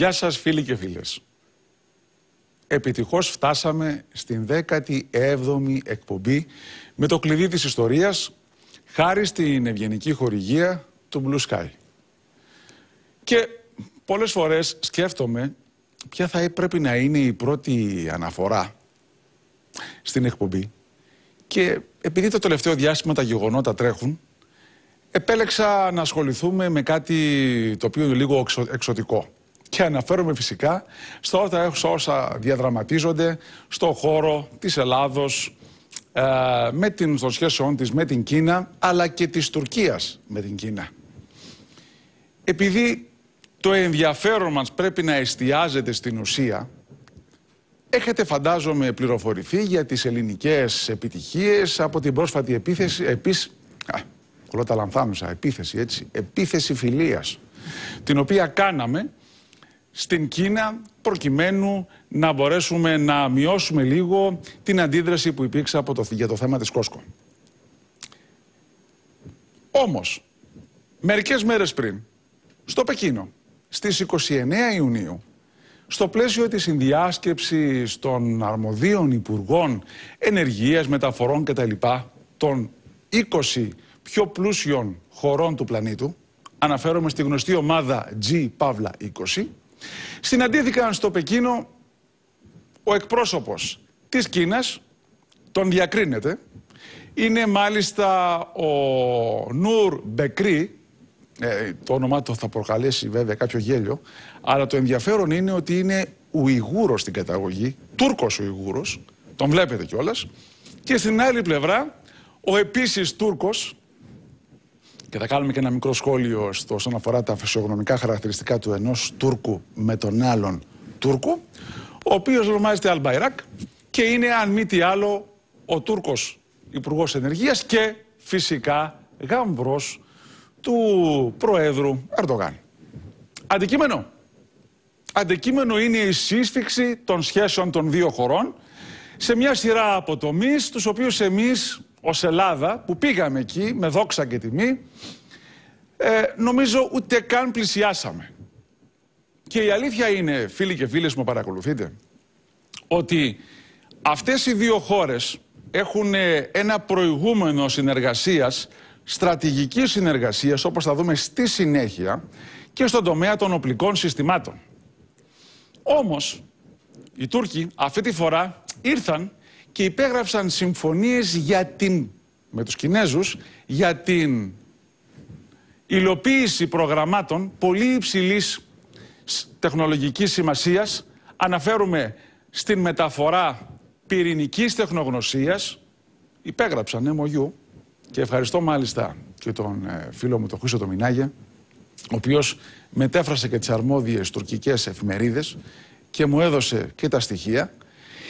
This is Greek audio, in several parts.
Γεια σας φίλοι και φίλες. Επιτυχώς φτάσαμε στην 17η εκπομπή με το κλειδί της ιστορίας χάρη στην ευγενική χορηγία του Blue Sky. Και πολλές φορές σκέφτομαι ποια θα πρέπει να είναι η πρώτη αναφορά στην εκπομπή και επειδή το τελευταίο διάστημα τα γεγονότα τρέχουν επέλεξα να ασχοληθούμε με κάτι το οποίο είναι λίγο εξωτικό και αναφέρομαι φυσικά στα όσα διαδραματίζονται στο χώρο της Ελλάδος ε, με την, των σχέσεών της με την Κίνα αλλά και της Τουρκίας με την Κίνα. Επειδή το ενδιαφέρον μας πρέπει να εστιάζεται στην ουσία έχετε φαντάζομαι πληροφορηθεί για τις ελληνικές επιτυχίες από την πρόσφατη επίθεση επίσης τα λανθάνουσα επίθεση έτσι επίθεση φιλίας την οποία κάναμε στην Κίνα προκειμένου να μπορέσουμε να μειώσουμε λίγο την αντίδραση που υπήρξε από το, για το θέμα της Κόσκο. Όμως, μερικές μέρες πριν, στο Πεκίνο, στις 29 Ιουνίου, στο πλαίσιο της συνδιάσκεψης των αρμοδίων υπουργών ενεργείας, μεταφορών κτλ. των 20 πιο πλούσιων χωρών του πλανήτου, αναφέρομαι στη γνωστή ομάδα G G-Pavla 20, Συναντήθηκαν στο Πεκίνο ο εκπρόσωπος της Κίνας, τον διακρίνεται, είναι μάλιστα ο Νουρ Μπεκρή, ε, το όνομά του θα προκαλέσει βέβαια κάποιο γέλιο, αλλά το ενδιαφέρον είναι ότι είναι Ουιγούρος στην καταγωγή, Τούρκος Ουιγούρος, τον βλέπετε κιόλας, και στην άλλη πλευρά ο επίσης Τούρκος, και θα κάνουμε και ένα μικρό σχόλιο στο, όσον αφορά τα φυσιογνωμικά χαρακτηριστικά του ενός Τούρκου με τον άλλον Τούρκου, ο οποίος ονομάζεται Αλμπαϊράκ και είναι, αν μη τι άλλο, ο Τούρκος Υπουργός Ενεργείας και φυσικά γαμπρό του Προέδρου Ερντογάν. Αντικείμενο. Αντικείμενο είναι η σύσφυξη των σχέσεων των δύο χωρών σε μια σειρά αποτομής, τους οποίους εμείς ως Ελλάδα που πήγαμε εκεί με δόξα και τιμή ε, νομίζω ούτε καν πλησιάσαμε. Και η αλήθεια είναι, φίλοι και φίλες μου παρακολουθείτε, ότι αυτές οι δύο χώρες έχουν ε, ένα προηγούμενο συνεργασίας, στρατηγική συνεργασίας, όπως θα δούμε στη συνέχεια, και στον τομέα των οπλικών συστημάτων. Όμως, οι Τούρκοι αυτή τη φορά ήρθαν και υπέγραψαν συμφωνίες για την, με τους Κινέζους για την υλοποίηση προγραμμάτων πολύ υψηλής τεχνολογικής σημασίας. Αναφέρουμε στην μεταφορά πυρηνικής τεχνογνωσίας. Υπέγραψαν MOU ναι, και ευχαριστώ μάλιστα και τον ε, φίλο μου τον Χρήστο Μινάγια ο οποίος μετέφρασε και τις αρμόδιες τουρκικές εφημερίδες και μου έδωσε και τα στοιχεία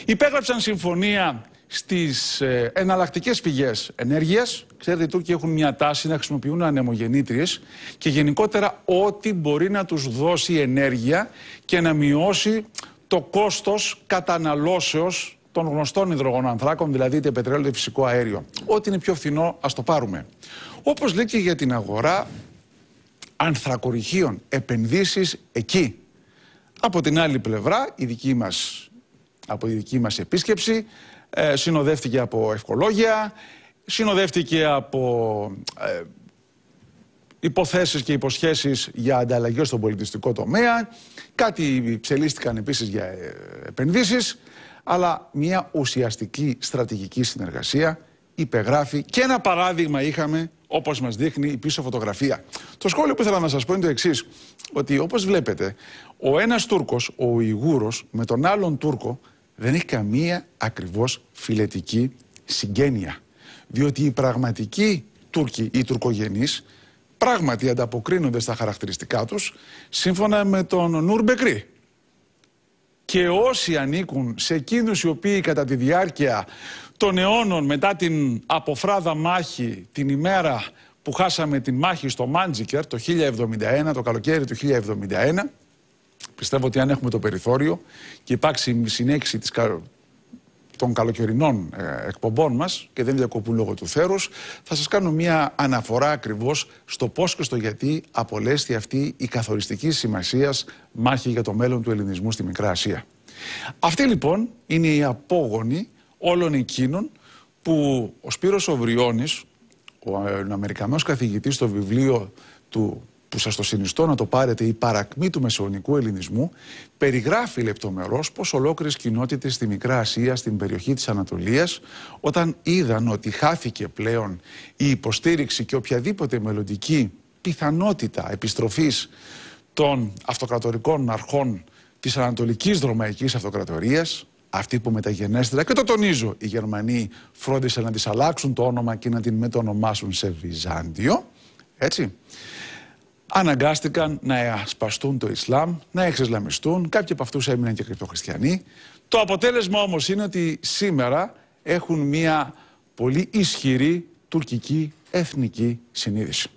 Υπέγραψαν συμφωνία στις ε, εναλλακτικές πηγές ενέργειας. Ξέρετε, οι Τούρκοι έχουν μια τάση να χρησιμοποιούν ανεμογεννήτριες και γενικότερα ό,τι μπορεί να τους δώσει ενέργεια και να μειώσει το κόστος καταναλώσεως των γνωστών υδρογονανθράκων, δηλαδή είτε πετρέλαιο είτε φυσικό αέριο. Ό,τι είναι πιο φθηνό, ας το πάρουμε. Όπως λέει και για την αγορά ανθρακοριχείων, επενδύσεις εκεί. Από την άλλη πλευρά, η δική μας από τη δική μας επίσκεψη. Ε, συνοδεύτηκε από ευκολόγια, συνοδεύτηκε από ε, υποθέσεις και υποσχέσεις για ανταλλαγές στον πολιτιστικό τομέα. Κάτι ψελίστηκαν επίσης για ε, επενδύσεις, αλλά μια ουσιαστική στρατηγική συνεργασία υπεγράφει και ένα παράδειγμα είχαμε όπως μας δείχνει η πίσω φωτογραφία. Το σχόλιο που ήθελα να σας πω είναι το εξής ότι όπως βλέπετε, ο ένας Τούρκος, ο Ιγούρος, με τον άλλον Τούρκο, δεν έχει καμία ακριβώς φιλετική συγγένεια. Διότι οι πραγματικοί Τούρκοι ή Τουρκογενείς πράγματι ανταποκρίνονται στα χαρακτηριστικά τους σύμφωνα με τον Νουρ Μπεκρή. Και όσοι ανήκουν σε εκείνους οι οποίοι κατά τη διάρκεια των αιώνων μετά την αποφράδα μάχη την ημέρα που χάσαμε τη μάχη στο Μάντζικερ το 1071, το καλοκαίρι του 1071 Πιστεύω ότι αν έχουμε το περιθώριο και υπάρξει συνέχιση της, των καλοκαιρινών ε, εκπομπών μας και δεν διακοπούν λόγω του θέρους, θα σας κάνω μια αναφορά ακριβώς στο πώς και στο γιατί απολέστη αυτή η καθοριστική σημασίας μάχη για το μέλλον του ελληνισμού στη Μικρά Ασία. Αυτή λοιπόν είναι η απόγονη όλων εκείνων που ο Σπύρος Οβριώνης, ο ε, Αμερικανός καθηγητής στο βιβλίο του που σας το συνιστώ να το πάρετε η παρακμή του μεσαιωνικού ελληνισμού περιγράφει λεπτομερώς πως ολόκληρες κοινότητες στη Μικρά Ασία, στην περιοχή της Ανατολίας όταν είδαν ότι χάθηκε πλέον η υποστήριξη και οποιαδήποτε μελλοντική πιθανότητα επιστροφής των αυτοκρατορικών αρχών της Ανατολικής Δρομαϊκής Αυτοκρατορίας αυτή που μεταγενέστερα, και το τονίζω, οι Γερμανοί φρόντισαν να της αλλάξουν το όνομα και να την μετονομάσουν σε Βυζάντιο, έτσι αναγκάστηκαν να εσπαστούν το Ισλάμ, να εξεσλαμιστούν. Κάποιοι από αυτούς έμειναν και κρυπτοχριστιανοί. Το αποτέλεσμα όμως είναι ότι σήμερα έχουν μια πολύ ισχυρή τουρκική εθνική συνείδηση.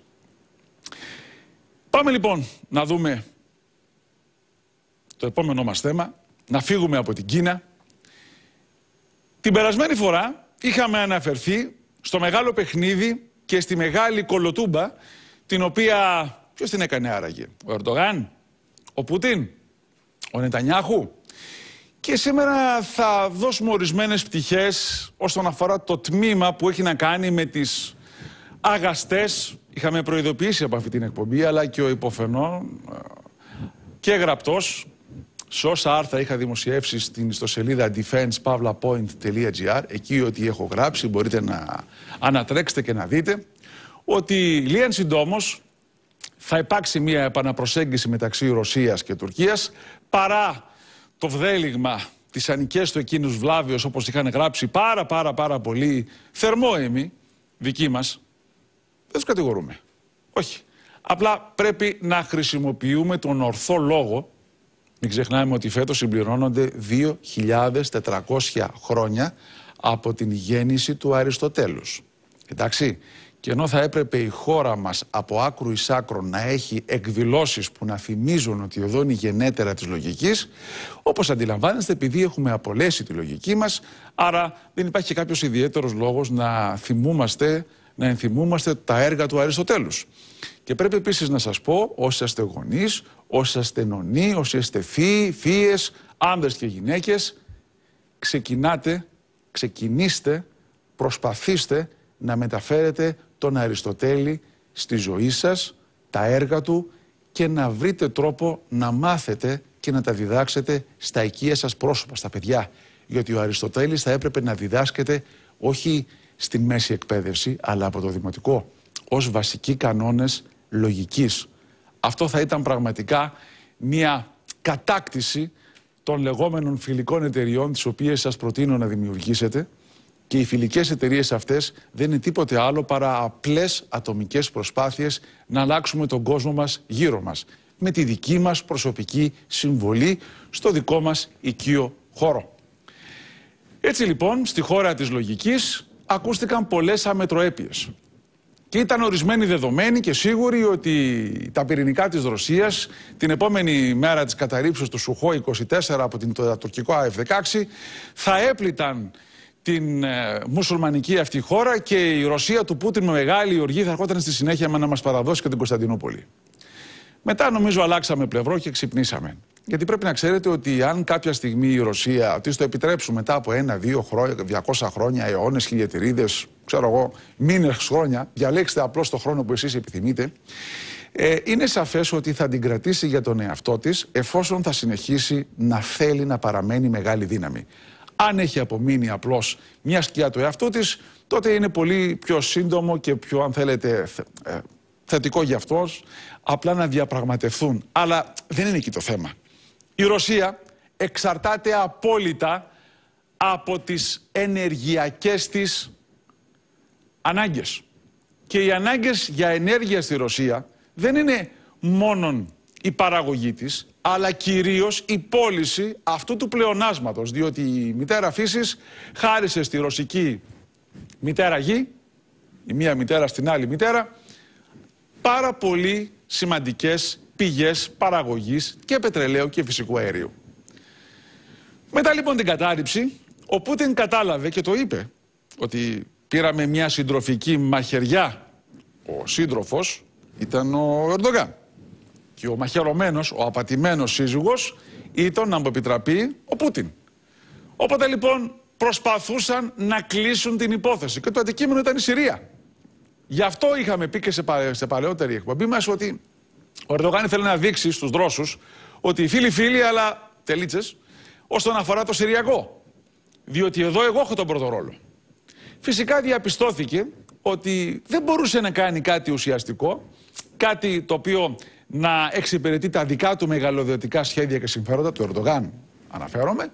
Πάμε λοιπόν να δούμε το επόμενό μας θέμα, να φύγουμε από την Κίνα. Την περασμένη φορά είχαμε αναφερθεί στο μεγάλο παιχνίδι και στη μεγάλη κολοτούμπα την οποία Ποιος την έκανε άραγε, ο Ερντογάν, ο Πούτιν, ο Νετανιάχου. Και σήμερα θα δώσουμε ορισμένες πτυχές όσον αφορά το τμήμα που έχει να κάνει με τις αγαστές, είχαμε προειδοποιήσει από αυτή την εκπομπή, αλλά και ο υποφαινό ε, και γραπτός, σε όσα άρθρα είχα δημοσιεύσει στην ιστοσελίδα defense.pavlapoint.gr, εκεί ό,τι έχω γράψει μπορείτε να ανατρέξετε και να δείτε, ότι λίαν συντόμως θα υπάρξει μια επαναπροσέγγιση μεταξύ Ρωσίας και Τουρκίας παρά το βδέλιγμα της ανικές του εκείνους βλάβιος όπως είχαν γράψει πάρα πάρα πάρα πολύ θερμόαιμοι δικοί μας δεν τους κατηγορούμε. Όχι. Απλά πρέπει να χρησιμοποιούμε τον ορθό λόγο μην ξεχνάμε ότι φέτος συμπληρώνονται 2.400 χρόνια από την γέννηση του Αριστοτέλους. Εντάξει, και ενώ θα έπρεπε η χώρα μας από άκρου εις άκρο να έχει εκδηλώσεις που να θυμίζουν ότι εδώ είναι η γενέτερα της λογικής, όπως αντιλαμβάνεστε επειδή έχουμε απολέσει τη λογική μας, άρα δεν υπάρχει και κάποιος ιδιαίτερος λόγος να θυμούμαστε, να ενθυμούμαστε τα έργα του Αριστοτέλους. Και πρέπει επίσης να σας πω, όσοι είστε γονείς, όσοι είστε νονοί, όσοι είστε φίοι, άνδρες και γυναίκες, ξεκινάτε, ξεκινήστε, προσπαθήστε να μεταφέρετε τον Αριστοτέλη στη ζωή σας, τα έργα του και να βρείτε τρόπο να μάθετε και να τα διδάξετε στα οικεία σας πρόσωπα, στα παιδιά. Γιατί ο Αριστοτέλης θα έπρεπε να διδάσκεται όχι στη μέση εκπαίδευση, αλλά από το δημοτικό, ως βασικοί κανόνες λογικής. Αυτό θα ήταν πραγματικά μια κατάκτηση των λεγόμενων φιλικών εταιριών, τις οποίες σας προτείνω να δημιουργήσετε, και οι φιλικές εταιρείες αυτές δεν είναι τίποτε άλλο παρά απλές ατομικές προσπάθειες να αλλάξουμε τον κόσμο μας γύρω μας. με τη δική μας προσωπική συμβολή στο δικό μας οικείο χώρο. Έτσι λοιπόν, στη χώρα της λογικής ακούστηκαν πολλές αμετροέπειες. Και ήταν ορισμένοι δεδομένοι και σίγουροι ότι τα πυρηνικά της Ρωσίας την επόμενη μέρα της καταρρύψεως του Σουχό 24 από την, το τουρκικό F-16 θα έπληταν την ε, μουσουλμανική αυτή χώρα και η Ρωσία του Πούτιν με μεγάλη οργή θα έρχονταν στη συνέχεια με να μας παραδώσει και την Κωνσταντινούπολη. Μετά νομίζω αλλάξαμε πλευρό και ξυπνήσαμε. Γιατί πρέπει να ξέρετε ότι αν κάποια στιγμή η Ρωσία τη το επιτρέψουν μετά από ένα, δύο χρόνια, 200 χρόνια, αιώνες, χιλιετηρίδες, ξέρω εγώ, μήνες, χρόνια, διαλέξτε απλώς το χρόνο που εσείς επιθυμείτε, ε, είναι σαφές ότι θα την κρατήσει για τον εαυτό της εφόσον θα συνεχίσει να θέλει να παραμένει μεγάλη δύναμη. Αν έχει απομείνει απλώς μια σκιά του εαυτού της, τότε είναι πολύ πιο σύντομο και πιο, αν θέλετε, ε, θετικό για αυτός, απλά να διαπραγματευτούν. Αλλά δεν είναι εκεί το θέμα. Η Ρωσία εξαρτάται απόλυτα από τις ενεργειακές της ανάγκες. Και οι ανάγκες για ενέργεια στη Ρωσία δεν είναι μόνον η παραγωγή της, αλλά κυρίως η πώληση αυτού του πλεονάσματος, διότι η μητέρα Φύσης χάρισε στη ρωσική μητέρα γη, η μία μητέρα στην άλλη μητέρα, πάρα πολύ σημαντικές πηγές παραγωγής και πετρελαίου και φυσικού αερίου. Μετά λοιπόν την κατάρριψη, ο Πούτιν κατάλαβε και το είπε, ότι πήραμε μια συντροφική μαχαιριά. Ο σύντροφος ήταν ο Ερντογάν και ο μαχαιρωμένος, ο απατημένος σύζυγος ήταν να μου επιτραπεί ο Πούτιν. Όποτε λοιπόν προσπαθούσαν να κλείσουν την υπόθεση και το αντικείμενο ήταν η Συρία. Γι' αυτό είχαμε πει και σε, παλαιότερη εκπομπή μας ότι ο Ερντογάν ήθελε να δείξει στους δρόσους ότι οι φίλοι φίλοι αλλά τελίτσες όσον αφορά το Συριακό. Διότι εδώ εγώ έχω τον πρώτο ρόλο. Φυσικά διαπιστώθηκε ότι δεν μπορούσε να κάνει κάτι ουσιαστικό, κάτι το οποίο να εξυπηρετεί τα δικά του μεγαλοδιωτικά σχέδια και συμφέροντα, του Ερντογάν αναφέρομαι,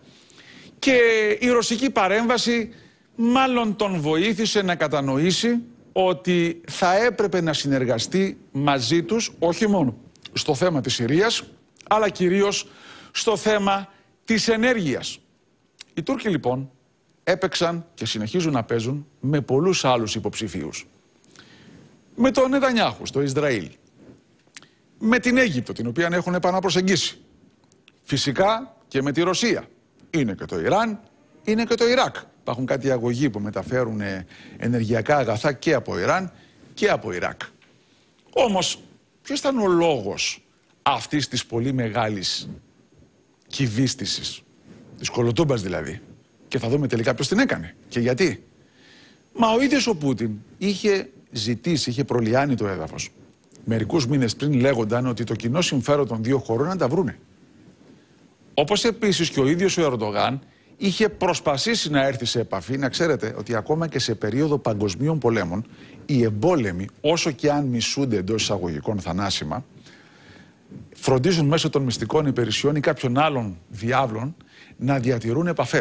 και η ρωσική παρέμβαση μάλλον τον βοήθησε να κατανοήσει ότι θα έπρεπε να συνεργαστεί μαζί τους όχι μόνο στο θέμα της Συρίας, αλλά κυρίως στο θέμα της ενέργειας. Οι Τούρκοι λοιπόν έπαιξαν και συνεχίζουν να παίζουν με πολλούς άλλους υποψηφίους. Με τον Νετανιάχου στο Ισραήλ, με την Αίγυπτο, την οποία έχουν επαναπροσεγγίσει. Φυσικά και με τη Ρωσία. Είναι και το Ιράν, είναι και το Ιράκ. Υπάρχουν κάτι αγωγοί που μεταφέρουν ε, ενεργειακά αγαθά και από Ιράν και από Ιράκ. Όμως, ποιος ήταν ο λόγος αυτής της πολύ μεγάλης κυβίστησης, της κολοτούμπας δηλαδή. Και θα δούμε τελικά ποιος την έκανε και γιατί. Μα ο ίδιος ο Πούτιν είχε ζητήσει, είχε προλιάνει το έδαφος μερικούς μήνες πριν λέγονταν ότι το κοινό συμφέρον των δύο χωρών να τα βρούνε. Όπως επίσης και ο ίδιος ο Ερντογάν είχε προσπαθήσει να έρθει σε επαφή. Να ξέρετε ότι ακόμα και σε περίοδο παγκοσμίων πολέμων, οι εμπόλεμοι, όσο και αν μισούνται εντός εισαγωγικών θανάσιμα, φροντίζουν μέσω των μυστικών υπηρεσιών ή κάποιων άλλων διάβλων να διατηρούν επαφές.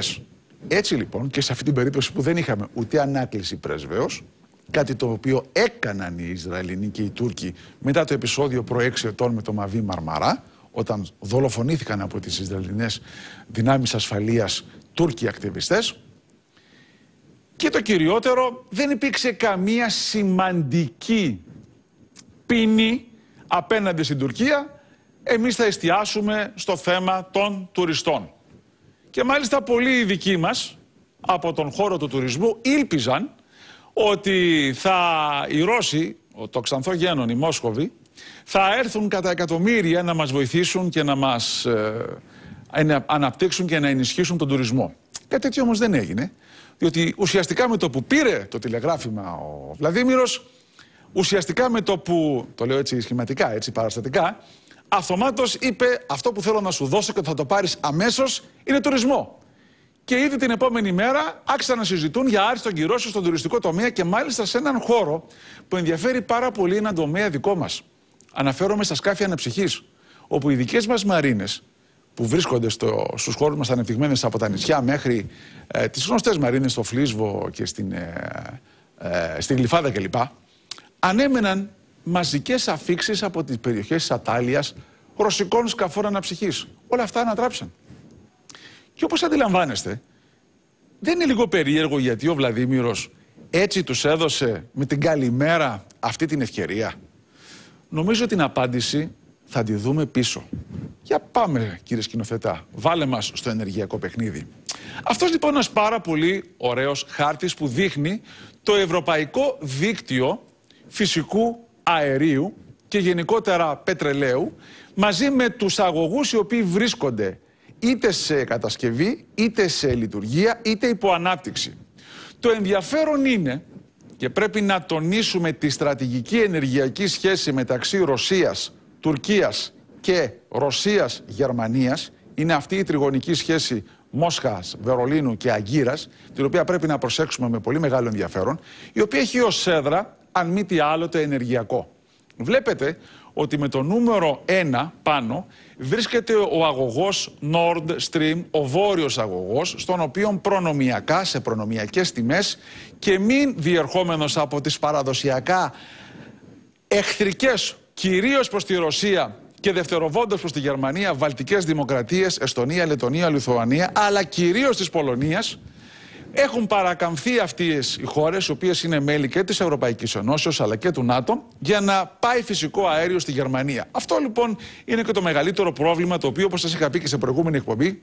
Έτσι λοιπόν και σε αυτή την περίπτωση που δεν είχαμε ούτε ανάκληση πρεσβέως, Κάτι το οποίο έκαναν οι Ισραηλινοί και οι Τούρκοι μετά το επεισόδιο προ ετών με το Μαβί Μαρμαρά, όταν δολοφονήθηκαν από τις Ισραηλινές δυνάμεις ασφαλείας Τούρκοι ακτιβιστές. Και το κυριότερο, δεν υπήρξε καμία σημαντική πίνη απέναντι στην Τουρκία. Εμείς θα εστιάσουμε στο θέμα των τουριστών. Και μάλιστα πολλοί δικοί μας από τον χώρο του τουρισμού ήλπιζαν ότι θα οι Ρώσοι, το ξανθό γένον, οι Μόσχοβοι, θα έρθουν κατά εκατομμύρια να μας βοηθήσουν και να μας ε, ε, αναπτύξουν και να ενισχύσουν τον τουρισμό. Κάτι τέτοιο όμως δεν έγινε, διότι ουσιαστικά με το που πήρε το τηλεγράφημα ο Βλαδίμηρος, ουσιαστικά με το που, το λέω έτσι σχηματικά, έτσι παραστατικά, αυτομάτως είπε αυτό που θέλω να σου δώσω και θα το πάρεις αμέσως είναι τουρισμό. Και ήδη την επόμενη μέρα άρχισαν να συζητούν για άριστον κυρώσεων στον τουριστικό τομέα και μάλιστα σε έναν χώρο που ενδιαφέρει πάρα πολύ έναν τομέα δικό μας. Αναφέρομαι στα σκάφη αναψυχή, όπου οι δικές μας μαρίνες που βρίσκονται στο, στους χώρους μας ανεπτυγμένες από τα νησιά μέχρι ε, τις γνωστές μαρίνες στο Φλίσβο και στην, ε, ε, στην Γλυφάδα κλπ. Ανέμεναν μαζικές αφήξεις από τις περιοχές της Ατάλειας ρωσικών σκαφών αναψυχής. Όλα αυτά ανατράψαν. Και όπως αντιλαμβάνεστε, δεν είναι λίγο περίεργο γιατί ο Βλαδίμηρος έτσι τους έδωσε με την καλημέρα αυτή την ευκαιρία. Νομίζω την απάντηση θα τη δούμε πίσω. Για πάμε κύριε σκηνοθετά, βάλε μας στο ενεργειακό παιχνίδι. Αυτός λοιπόν είναι ένας πάρα πολύ ωραίος χάρτης που δείχνει το ευρωπαϊκό δίκτυο φυσικού αερίου και γενικότερα πετρελαίου μαζί με τους αγωγούς οι οποίοι βρίσκονται είτε σε κατασκευή, είτε σε λειτουργία, είτε υπό ανάπτυξη. Το ενδιαφέρον είναι και πρέπει να τονίσουμε τη στρατηγική ενεργειακή σχέση μεταξύ Ρωσίας, Τουρκίας και Ρωσίας-Γερμανίας. Είναι αυτή η τριγωνική σχέση Μόσχας, Βερολίνου και Αγκύρας, την οποία πρέπει να προσέξουμε με πολύ μεγάλο ενδιαφέρον, η οποία έχει ως έδρα, αν μη τι άλλο, το ενεργειακό. Βλέπετε ότι με το νούμερο 1 πάνω βρίσκεται ο αγωγός Nord Stream, ο βόρειος αγωγός, στον οποίο προνομιακά, σε προνομιακές τιμές και μην διερχόμενος από τις παραδοσιακά εχθρικές, κυρίως προς τη Ρωσία και δευτεροβόντως προς τη Γερμανία, βαλτικές δημοκρατίες, Εστονία, Λετωνία, Λιθουανία, αλλά κυρίως της Πολωνίας. Έχουν παρακαμφθεί αυτέ οι χώρες, οι οποίες είναι μέλη και της Ευρωπαϊκής Ενώσεως αλλά και του ΝΑΤΟ, για να πάει φυσικό αέριο στη Γερμανία. Αυτό λοιπόν είναι και το μεγαλύτερο πρόβλημα, το οποίο, όπως σας είχα πει και σε προηγούμενη εκπομπή,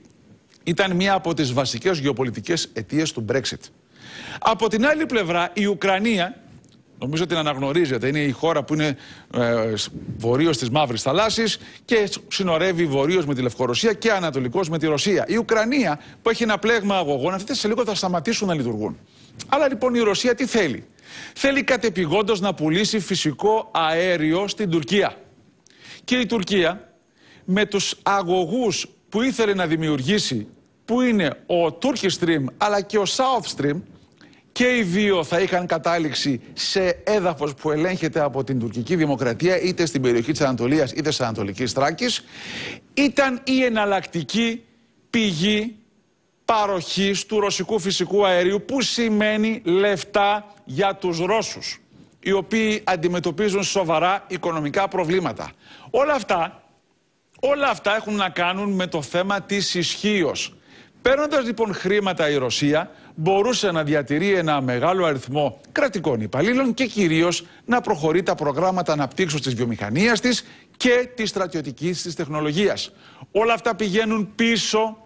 ήταν μία από τις βασικές γεωπολιτικές αιτίες του Brexit. Από την άλλη πλευρά, η Ουκρανία Νομίζω ότι την αναγνωρίζετε. Είναι η χώρα που είναι ε, της της Μαύρης Θαλάσσης και συνορεύει βορείω με τη Λευκορωσία και ανατολικός με τη Ρωσία. Η Ουκρανία που έχει ένα πλέγμα αγωγών, αυτέ σε λίγο θα σταματήσουν να λειτουργούν. Αλλά λοιπόν η Ρωσία τι θέλει. Θέλει κατεπηγόντως να πουλήσει φυσικό αέριο στην Τουρκία. Και η Τουρκία με τους αγωγούς που ήθελε να δημιουργήσει, που είναι ο Turkish Stream αλλά και ο South Stream, και οι δύο θα είχαν κατάληξη σε έδαφος που ελέγχεται από την τουρκική δημοκρατία, είτε στην περιοχή της Ανατολίας είτε στην Ανατολική Τράκη, ήταν η εναλλακτική πηγή παροχής του ρωσικού φυσικού αερίου που σημαίνει λεφτά για τους Ρώσους, οι οποίοι αντιμετωπίζουν σοβαρά οικονομικά προβλήματα. Όλα αυτά, έχουν να κάνουν με το θέμα της ισχύως. Παίρνοντας λοιπόν χρήματα η Ρωσία μπορούσε να διατηρεί ένα μεγάλο αριθμό κρατικών υπαλλήλων και κυρίως να προχωρεί τα προγράμματα αναπτύξεως της βιομηχανίας της και της στρατιωτικής της τεχνολογίας. Όλα αυτά πηγαίνουν πίσω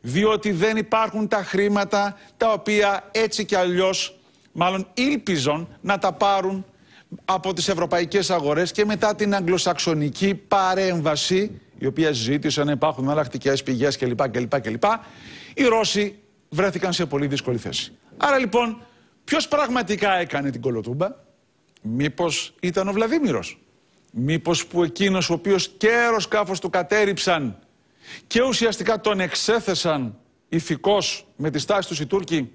διότι δεν υπάρχουν τα χρήματα τα οποία έτσι κι αλλιώς μάλλον ήλπιζαν να τα πάρουν από τις ευρωπαϊκές αγορές και μετά την αγγλοσαξονική παρέμβαση η οποία ζήτησε να υπάρχουν αλλακτικές πηγές κλπ. κλπ. Οι Ρώσοι βρέθηκαν σε πολύ δύσκολη θέση. Άρα λοιπόν, ποιος πραγματικά έκανε την κολοτούμπα, Μήπως ήταν ο Βλαδίμηρος. Μήπως που εκείνος ο οποίος και αεροσκάφο του κατέριψαν και ουσιαστικά τον εξέθεσαν ηθικώ με τη στάση τους οι Τούρκοι,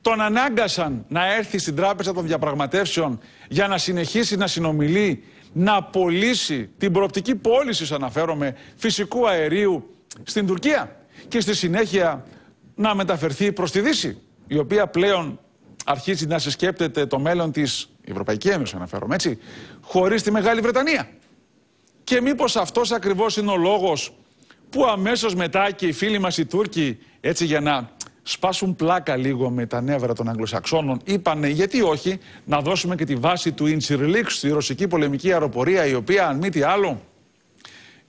τον ανάγκασαν να έρθει στην τράπεζα των διαπραγματεύσεων για να συνεχίσει να συνομιλεί, να πωλήσει την προοπτική πώλησης, αναφέρομαι, φυσικού αερίου στην Τουρκία. Και στη συνέχεια να μεταφερθεί προς τη Δύση, η οποία πλέον αρχίζει να συσκέπτεται το μέλλον της, Ευρωπαϊκή Ένωση αναφέρομαι έτσι, χωρίς τη Μεγάλη Βρετανία. Και μήπως αυτός ακριβώς είναι ο λόγος που αμέσως μετά και οι φίλοι μας οι Τούρκοι, έτσι για να σπάσουν πλάκα λίγο με τα νεύρα των Αγγλοσαξώνων, είπανε γιατί όχι να δώσουμε και τη βάση του Ιντσιρλίξ στη ρωσική πολεμική αεροπορία, η οποία αν μη τι άλλο,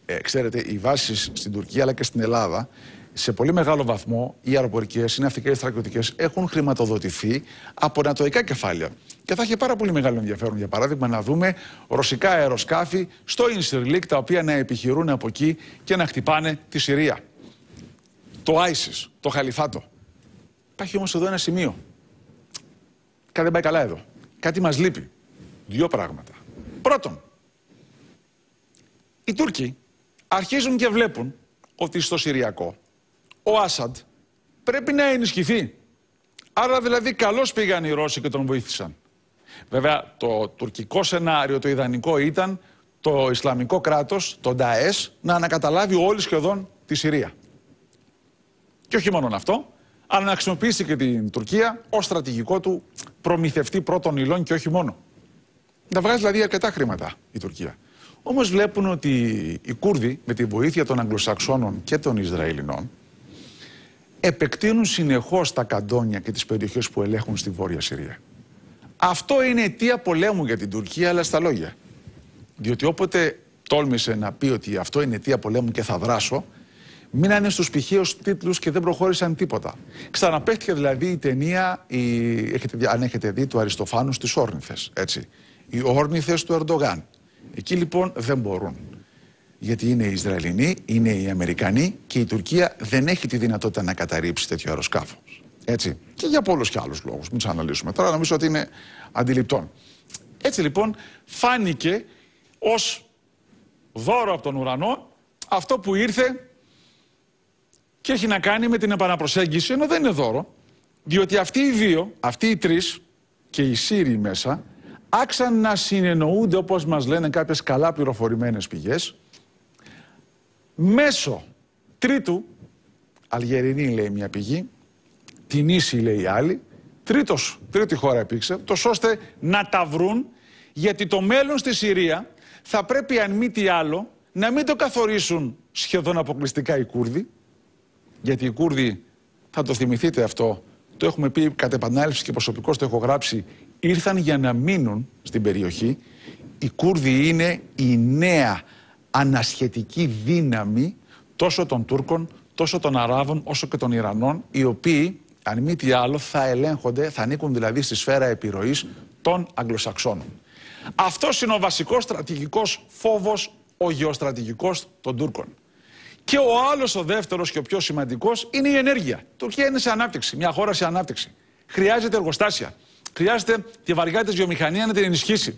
ε, ξέρετε, οι βάσεις στην Τουρκία αλλά και στην Ελλάδα σε πολύ μεγάλο βαθμό οι αεροπορικές, οι ναυτικές, οι στρατιωτικές έχουν χρηματοδοτηθεί από νατοϊκά κεφάλαια. Και θα είχε πάρα πολύ μεγάλο ενδιαφέρον, για παράδειγμα, να δούμε ρωσικά αεροσκάφη στο Ινσυρλίκ τα οποία να επιχειρούν από εκεί και να χτυπάνε τη Συρία. Το Άισις, το Χαλιφάτο. Υπάρχει όμως εδώ ένα σημείο. Κάτι δεν πάει καλά εδώ. Κάτι μας λείπει. Δύο πράγματα. Πρώτον, οι Τούρκοι αρχίζουν και βλέπουν ότι στο Συριακό ο Άσαντ πρέπει να ενισχυθεί. Άρα δηλαδή καλώς πήγαν οι Ρώσοι και τον βοήθησαν. Βέβαια το τουρκικό σενάριο, το ιδανικό ήταν το Ισλαμικό κράτος, τον ΤΑΕΣ, να ανακαταλάβει όλη σχεδόν τη Συρία. Και όχι μόνο αυτό, αλλά να χρησιμοποιήσει και την Τουρκία ως στρατηγικό του προμηθευτή πρώτων υλών και όχι μόνο. Να βγάζει δηλαδή αρκετά χρήματα η Τουρκία. Όμως βλέπουν ότι οι Κούρδοι με τη βοήθεια των Αγγλοσαξώνων και των Ισραηλινών επεκτείνουν συνεχώς τα καντόνια και τις περιοχές που ελέγχουν στη Βόρεια Συρία. Αυτό είναι αιτία πολέμου για την Τουρκία, αλλά στα λόγια. Διότι όποτε τόλμησε να πει ότι αυτό είναι αιτία πολέμου και θα δράσω, μείνανε στους πηχαίους τίτλους και δεν προχώρησαν τίποτα. Ξαναπέχτηκε δηλαδή η ταινία, η, έχετε, αν έχετε δει, του Αριστοφάνου στις Όρνηθες, έτσι. Οι Όρνηθες του Ερντογάν. Εκεί λοιπόν δεν μπορούν γιατί είναι οι Ισραηλινοί, είναι οι Αμερικανοί και η Τουρκία δεν έχει τη δυνατότητα να καταρρύψει τέτοιο αεροσκάφος. Έτσι. Και για πολλούς και άλλους λόγους. Μην του αναλύσουμε τώρα, νομίζω ότι είναι αντιληπτόν. Έτσι λοιπόν φάνηκε ως δώρο από τον ουρανό αυτό που ήρθε και έχει να κάνει με την επαναπροσέγγιση, ενώ δεν είναι δώρο. Διότι αυτοί οι δύο, αυτοί οι τρεις και οι Σύριοι μέσα, άξαν να συνεννοούνται, όπως μας λένε κάποιες καλά πληροφορημένες πηγές. Μέσω τρίτου, Αλγερινή λέει μια πηγή, την Ίση λέει άλλη, τρίτος, τρίτη χώρα επίξε, το ώστε να τα βρουν, γιατί το μέλλον στη Συρία θα πρέπει αν μη τι άλλο να μην το καθορίσουν σχεδόν αποκλειστικά οι Κούρδοι, γιατί οι Κούρδοι, θα το θυμηθείτε αυτό, το έχουμε πει κατ' επανάληψη και προσωπικό το έχω γράψει, ήρθαν για να μείνουν στην περιοχή. Οι Κούρδοι είναι η νέα ανασχετική δύναμη τόσο των Τούρκων, τόσο των Αράβων, όσο και των Ιρανών, οι οποίοι, αν μη τι άλλο, θα ελέγχονται, θα ανήκουν δηλαδή στη σφαίρα επιρροής των Αγγλοσαξών. Αυτός είναι ο βασικός στρατηγικός φόβος, ο γεωστρατηγικός των Τούρκων. Και ο άλλος ο δεύτερος και ο πιο σημαντικός είναι η ενέργεια. Η Τουρκία είναι σε ανάπτυξη, μια χώρα σε ανάπτυξη. Χρειάζεται εργοστάσια. Χρειάζεται τη βαριά της βιομηχανία να την ενισχύσει.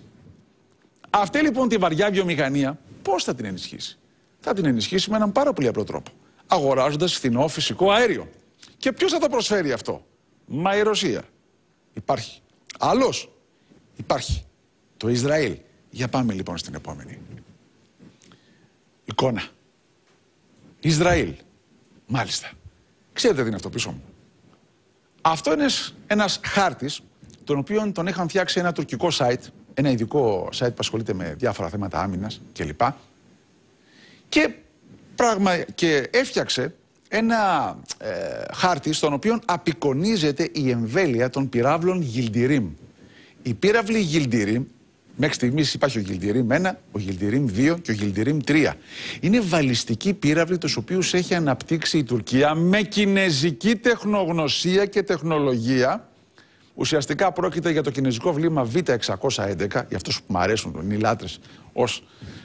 Αυτή λοιπόν τη βαριά βιομηχανία Πώς θα την ενισχύσει, Θα την ενισχύσει με έναν πάρα πολύ απλό τρόπο. Αγοράζοντας φθηνό φυσικό αέριο. Και ποιος θα το προσφέρει αυτό, Μα η Ρωσία. Υπάρχει. Άλλος. Υπάρχει. Το Ισραήλ. Για πάμε λοιπόν στην επόμενη. Εικόνα. Ισραήλ. Μάλιστα. Ξέρετε τι είναι αυτό πίσω μου. Αυτό είναι ένας χάρτης, τον οποίο τον είχαν φτιάξει ένα τουρκικό site ένα ειδικό site που ασχολείται με διάφορα θέματα άμυνας κλπ. Και, πραγμα... και έφτιαξε ένα ε, χάρτη στον οποίο απεικονίζεται η εμβέλεια των πυράβλων Γιλντιρίμ. Οι πύραβλοι Γιλντιρίμ, μέχρι στιγμής υπάρχει ο Γιλντιρίμ 1, ο Γιλντιρίμ 2 και ο Γιλντιρίμ 3. Είναι βαλιστικοί πύραβλοι, τους οποίους έχει αναπτύξει η Τουρκία με κινέζικη τεχνογνωσία και τεχνολογία Ουσιαστικά πρόκειται για το κινέζικο βλήμα Β611, για αυτούς που μου αρέσουν, είναι οι λάτρες, ως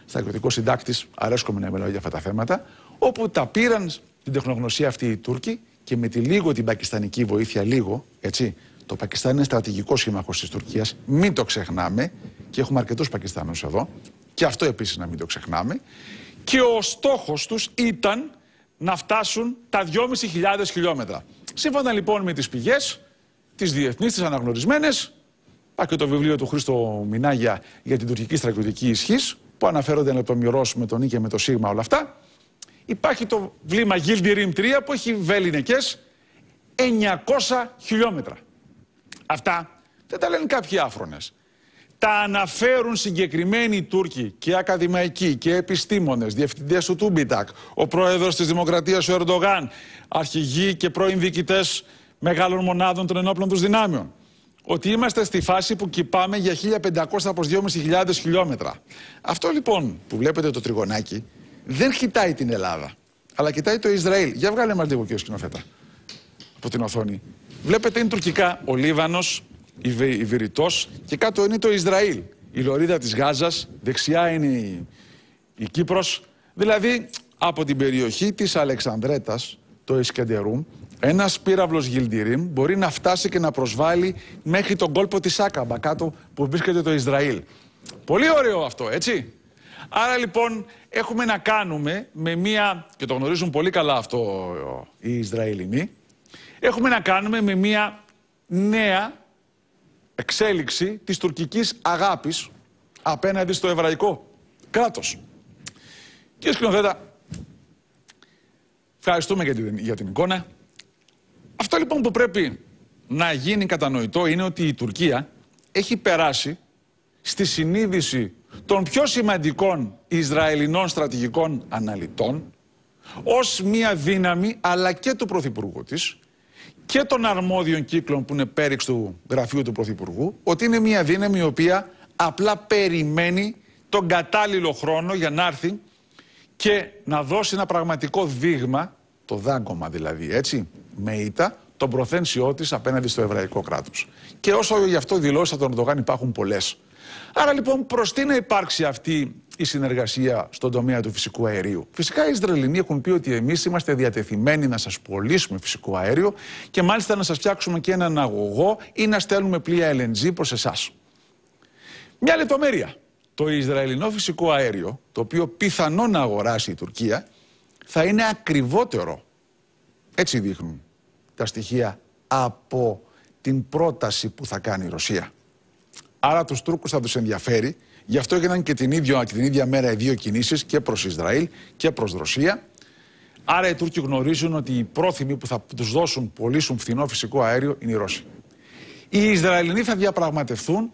στρατιωτικός συντάκτης, αρέσκομαι να μιλάω για αυτά τα θέματα, όπου τα πήραν την τεχνογνωσία αυτή οι Τούρκοι και με τη λίγο την πακιστανική βοήθεια, λίγο, έτσι. Το Πακιστάν είναι στρατηγικός σύμμαχος της Τουρκίας, μην το ξεχνάμε, και έχουμε αρκετούς Πακιστάνους εδώ, και αυτό επίσης να μην το ξεχνάμε. Και ο στόχος τους ήταν να φτάσουν τα 2.500 χιλιόμετρα. Σύμφωνα λοιπόν με τις πηγές, τις διεθνείς, τις αναγνωρισμένες. Υπάρχει και το βιβλίο του Χρήστο Μινάγια για την τουρκική στρατιωτική ισχύς, που αναφέρονται λεπτομερώ με τον Νίκη και με το Σίγμα όλα αυτά. Υπάρχει το βλήμα Γίλντι Rim 3 που έχει νεκέ 900 χιλιόμετρα. Αυτά δεν τα λένε κάποιοι άφρονες. Τα αναφέρουν συγκεκριμένοι Τούρκοι και ακαδημαϊκοί και επιστήμονες, διευθυντές του Τούμπιτακ, ο πρόεδρος της Δημοκρατίας ο Ερντογάν, αρχηγοί και πρώην διοικητές μεγάλων μονάδων των ενόπλων τους δυνάμεων. Ότι είμαστε στη φάση που κυπάμε για 1.500 προς 2.500 χιλιόμετρα. Αυτό λοιπόν που βλέπετε το τριγωνάκι δεν κοιτάει την Ελλάδα, αλλά κοιτάει το Ισραήλ. Για βγάλε μας λίγο κύριο σκηνοφέτα από την οθόνη. Βλέπετε είναι τουρκικά ο Λίβανος, η, Βε, και κάτω είναι το Ισραήλ. Η λωρίδα της Γάζας, δεξιά είναι η, η Κύπρος. Δηλαδή από την περιοχή της Αλεξανδρέτας, το Ισκεντερούμ, ένας πύραυλος Γιλντιρίμ μπορεί να φτάσει και να προσβάλλει μέχρι τον κόλπο της Άκαμπα, κάτω που βρίσκεται το Ισραήλ. Πολύ ωραίο αυτό, έτσι. Άρα λοιπόν έχουμε να κάνουμε με μία, και το γνωρίζουν πολύ καλά αυτό οι Ισραηλινοί, έχουμε να κάνουμε με μία νέα εξέλιξη της τουρκικής αγάπης απέναντι στο εβραϊκό κράτος. Κύριε Σκηνοθέτα, ευχαριστούμε για την εικόνα. Αυτό λοιπόν που πρέπει να γίνει κατανοητό είναι ότι η Τουρκία έχει περάσει στη συνείδηση των πιο σημαντικών Ισραηλινών στρατηγικών αναλυτών ως μια δύναμη αλλά και του Πρωθυπουργού της και των αρμόδιων κύκλων που είναι πέριξ του γραφείου του Πρωθυπουργού ότι είναι μια δύναμη η οποία απλά περιμένει τον κατάλληλο χρόνο για να έρθει και να δώσει ένα πραγματικό δείγμα, το δάγκωμα δηλαδή, έτσι, με ήττα τον προθένσιό της απέναντι στο εβραϊκό κράτος. Και όσο γι' αυτό δηλώσει από τον Ερντογάν υπάρχουν πολλές. Άρα λοιπόν προς τι να υπάρξει αυτή η συνεργασία στον τομέα του φυσικού αερίου. Φυσικά οι Ισραηλινοί έχουν πει ότι εμείς είμαστε διατεθειμένοι να σας πωλήσουμε φυσικό αέριο και μάλιστα να σας φτιάξουμε και έναν αγωγό ή να στέλνουμε πλοία LNG προς εσάς. Μια λεπτομέρεια. Το Ισραηλινό φυσικό αέριο, το οποίο πιθανόν να αγοράσει η Τουρκία, θα είναι ακριβότερο. Έτσι δείχνουν τα στοιχεία από την πρόταση που θα κάνει η Ρωσία. Άρα τους Τούρκους θα τους ενδιαφέρει. Γι' αυτό έγιναν και την ίδια, και την ίδια μέρα οι δύο κινήσεις και προς Ισραήλ και προς Ρωσία. Άρα οι Τούρκοι γνωρίζουν ότι οι πρόθυμοι που θα τους δώσουν, πωλήσουν φθηνό φυσικό αέριο είναι οι Ρώσοι. Οι Ισραηλινοί θα διαπραγματευτούν